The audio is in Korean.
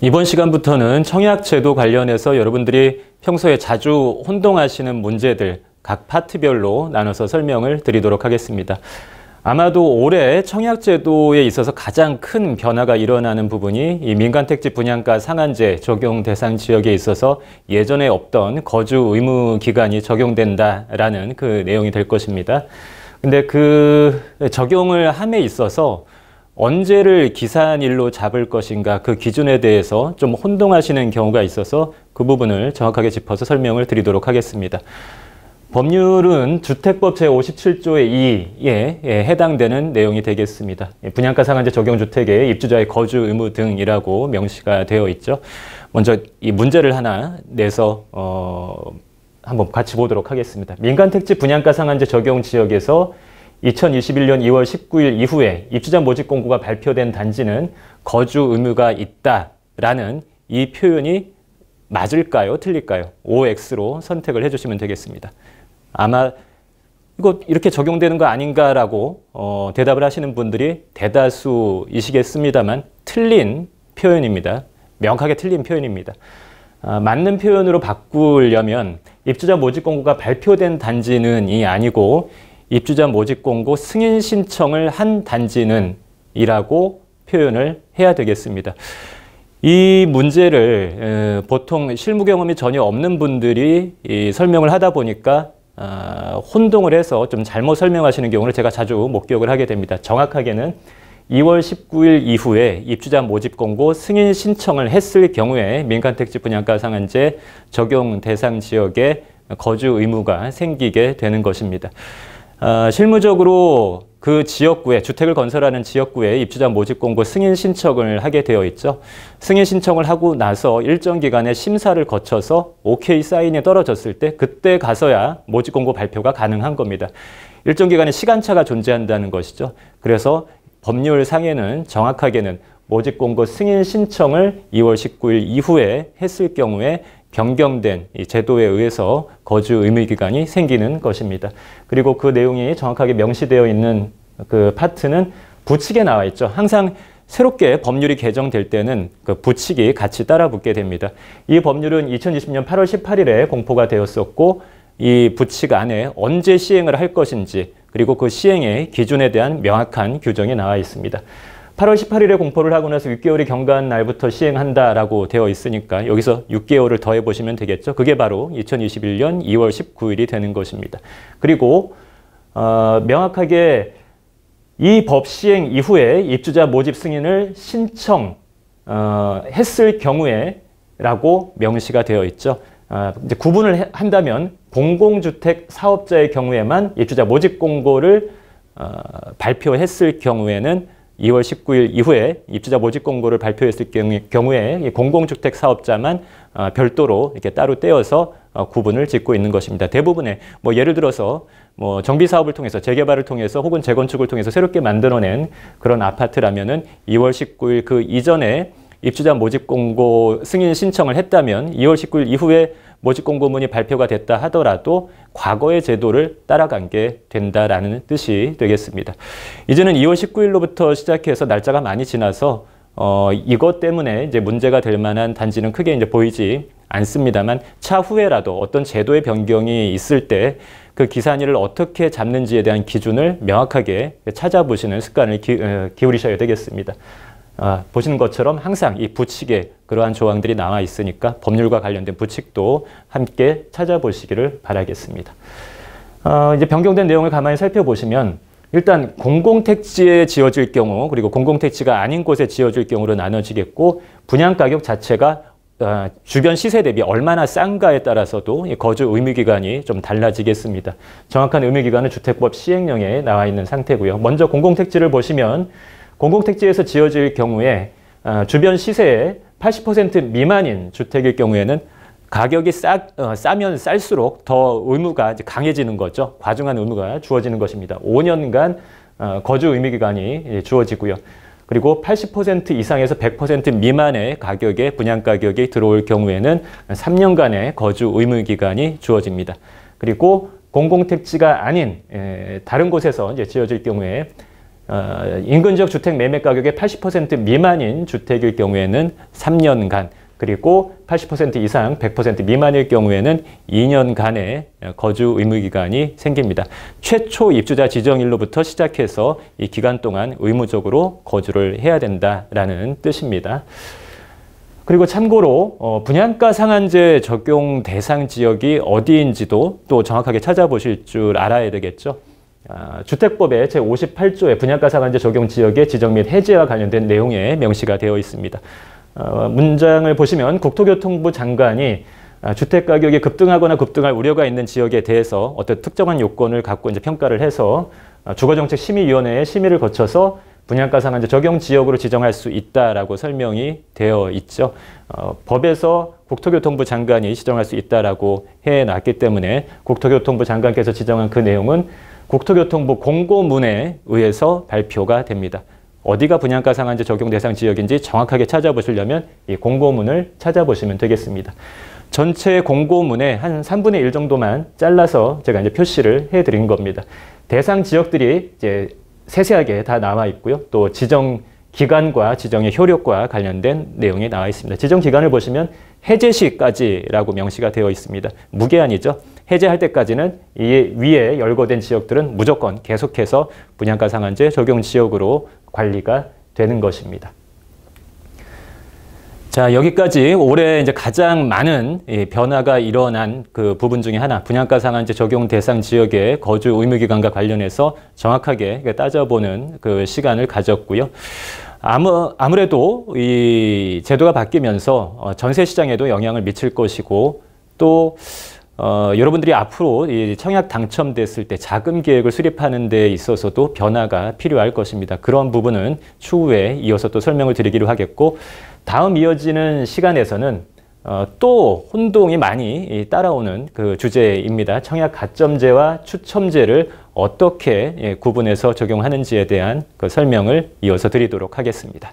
이번 시간부터는 청약제도 관련해서 여러분들이 평소에 자주 혼동하시는 문제들 각 파트별로 나눠서 설명을 드리도록 하겠습니다. 아마도 올해 청약제도에 있어서 가장 큰 변화가 일어나는 부분이 이 민간택지 분양가 상한제 적용 대상 지역에 있어서 예전에 없던 거주 의무 기간이 적용된다라는 그 내용이 될 것입니다. 근데 그 적용을 함에 있어서 언제를 기산일로 잡을 것인가 그 기준에 대해서 좀 혼동하시는 경우가 있어서 그 부분을 정확하게 짚어서 설명을 드리도록 하겠습니다. 법률은 주택법 제57조의 2에 예, 예, 해당되는 내용이 되겠습니다. 예, 분양가 상한제 적용 주택에 입주자의 거주 의무 등이라고 명시가 되어 있죠. 먼저 이 문제를 하나 내서 어, 한번 같이 보도록 하겠습니다. 민간 택지 분양가 상한제 적용 지역에서 2021년 2월 19일 이후에 입주자 모집 공고가 발표된 단지는 거주 의무가 있다라는 이 표현이 맞을까요? 틀릴까요? OX로 선택을 해주시면 되겠습니다. 아마 이거 이렇게 적용되는 거 아닌가라고 어, 대답을 하시는 분들이 대다수이시겠습니다만 틀린 표현입니다. 명확하게 틀린 표현입니다. 아, 맞는 표현으로 바꾸려면 입주자 모집 공고가 발표된 단지는이 아니고 입주자 모집 공고 승인 신청을 한 단지는 이라고 표현을 해야 되겠습니다. 이 문제를 보통 실무 경험이 전혀 없는 분들이 설명을 하다 보니까 아, 혼동을 해서 좀 잘못 설명하시는 경우를 제가 자주 목격을 하게 됩니다. 정확하게는 2월 19일 이후에 입주자 모집 공고 승인 신청을 했을 경우에 민간택지 분양가 상한제 적용 대상 지역에 거주 의무가 생기게 되는 것입니다. 어, 실무적으로 그 지역구에 주택을 건설하는 지역구에 입주자 모집 공고 승인 신청을 하게 되어 있죠. 승인 신청을 하고 나서 일정 기간의 심사를 거쳐서 오 k 사인이 떨어졌을 때 그때 가서야 모집 공고 발표가 가능한 겁니다. 일정 기간의 시간차가 존재한다는 것이죠. 그래서 법률상에는 정확하게는 모집 공고 승인 신청을 2월 19일 이후에 했을 경우에 변경된 제도에 의해서 거주 의무 기간이 생기는 것입니다. 그리고 그 내용이 정확하게 명시되어 있는 그 파트는 부칙에 나와 있죠. 항상 새롭게 법률이 개정될 때는 그 부칙이 같이 따라 붙게 됩니다. 이 법률은 2020년 8월 18일에 공포가 되었었고 이 부칙 안에 언제 시행을 할 것인지 그리고 그 시행의 기준에 대한 명확한 규정이 나와 있습니다. 8월 18일에 공포를 하고 나서 6개월이 경과한 날부터 시행한다라고 되어 있으니까 여기서 6개월을 더해 보시면 되겠죠. 그게 바로 2021년 2월 19일이 되는 것입니다. 그리고 어, 명확하게 이 법 시행 이후에 입주자 모집 승인을 신청 어, 했을 경우에 라고 명시가 되어 있죠. 어, 이제 구분을 해, 한다면 공공주택 사업자의 경우에만 입주자 모집 공고를 어, 발표했을 경우에는 2월 19일 이후에 입주자 모집 공고를 발표했을 경우에 공공주택 사업자만 어, 별도로 이렇게 따로 떼어서 어, 구분을 짓고 있는 것입니다. 대부분의 뭐 예를 들어서 뭐 정비 사업을 통해서 재개발을 통해서 혹은 재건축을 통해서 새롭게 만들어낸 그런 아파트라면은 2월 19일 그 이전에 입주자 모집 공고 승인 신청을 했다면 2월 19일 이후에 모집 공고문이 발표가 됐다 하더라도 과거의 제도를 따라간 게 된다라는 뜻이 되겠습니다. 이제는 2월 19일로부터 시작해서 날짜가 많이 지나서 어, 이것 때문에 이제 문제가 될 만한 단지는 크게 이제 보이지 않습니다만 차후에라도 어떤 제도의 변경이 있을 때 그 기산일을 어떻게 잡는지에 대한 기준을 명확하게 찾아보시는 습관을 기, 어, 기울이셔야 되겠습니다. 아, 보시는 것처럼 항상 이 부칙에 그러한 조항들이 나와 있으니까 법률과 관련된 부칙도 함께 찾아보시기를 바라겠습니다. 어, 이제 변경된 내용을 가만히 살펴보시면 일단 공공택지에 지어질 경우 그리고 공공택지가 아닌 곳에 지어질 경우로 나눠지겠고 분양가격 자체가 어, 주변 시세 대비 얼마나 싼가에 따라서도 거주 의무기간이 좀 달라지겠습니다. 정확한 의무기간은 주택법 시행령에 나와 있는 상태고요. 먼저 공공택지를 보시면 공공택지에서 지어질 경우에 어, 주변 시세의 80% 미만인 주택일 경우에는 가격이 싸, 어, 싸면 쌀수록 더 의무가 강해지는 거죠. 과중한 의무가 주어지는 것입니다. 5년간 어, 거주 의무 기간이 예, 주어지고요. 그리고 80% 이상에서 100% 미만의 가격에 분양 가격이 들어올 경우에는 3년간의 거주 의무 기간이 주어집니다. 그리고 공공택지가 아닌 예, 다른 곳에서 이제 지어질 경우에 어, 인근 지역 주택 매매 가격의 80% 미만인 주택일 경우에는 3년간 그리고 80% 이상 100% 미만일 경우에는 2년간의 거주 의무 기간이 생깁니다. 최초 입주자 지정일로부터 시작해서 이 기간 동안 의무적으로 거주를 해야 된다라는 뜻입니다. 그리고 참고로 어, 분양가 상한제 적용 대상 지역이 어디인지도 또 정확하게 찾아보실 줄 알아야 되겠죠. 아, 주택법의 제58조의 분양가 상한제 적용 지역의 지정 및 해제와 관련된 내용에 명시가 되어 있습니다. 어, 문장을 보시면 국토교통부 장관이 아, 주택 가격이 급등하거나 급등할 우려가 있는 지역에 대해서 어떤 특정한 요건을 갖고 이제 평가를 해서 아, 주거정책 심의위원회의 심의를 거쳐서 분양가 상한제 적용 지역으로 지정할 수 있다라고 설명이 되어 있죠. 어, 법에서 국토교통부 장관이 지정할 수 있다라고 해놨기 때문에 국토교통부 장관께서 지정한 그 내용은 국토교통부 공고문에 의해서 발표가 됩니다. 어디가 분양가 상한제 적용 대상 지역인지 정확하게 찾아보시려면 이 공고문을 찾아보시면 되겠습니다. 전체 공고문의 한 3분의 1 정도만 잘라서 제가 이제 표시를 해드린 겁니다. 대상 지역들이 이제 세세하게 다 나와 있고요. 또 지정 기간과 지정의 효력과 관련된 내용이 나와 있습니다. 지정 기간을 보시면 해제 시까지라고 명시가 되어 있습니다. 무제한이죠. 해제할 때까지는 이 위에 열거된 지역들은 무조건 계속해서 분양가 상한제 적용 지역으로 관리가 되는 것입니다. 자, 여기까지 올해 이제 가장 많은 변화가 일어난 그 부분 중에 하나, 분양가 상한제 적용 대상 지역의 거주 의무 기관과 관련해서 정확하게 따져보는 그 시간을 가졌고요. 아무, 아무래도 이 제도가 바뀌면서 어, 전세 시장에도 영향을 미칠 것이고 또 어, 여러분들이 앞으로 이 청약 당첨됐을 때 자금 계획을 수립하는 데 있어서도 변화가 필요할 것입니다. 그런 부분은 추후에 이어서 또 설명을 드리기로 하겠고 다음 이어지는 시간에서는 어, 또 혼동이 많이 따라오는 그 주제입니다. 청약 가점제와 추첨제를 어떻게 예, 구분해서 적용하는지에 대한 그 설명을 이어서 드리도록 하겠습니다.